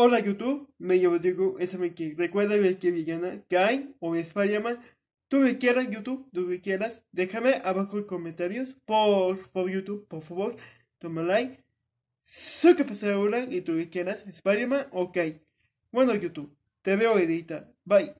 Hola YouTube, me llamo Diego que Recuerda ver que villana, Kai o Spider-Man. Tú me quieras, YouTube, tú me quieras. Déjame abajo en comentarios. Por YouTube, por favor. Toma like. su que pasa y tú me quieras, spider o Kai. Bueno, YouTube, te veo ahorita. Bye.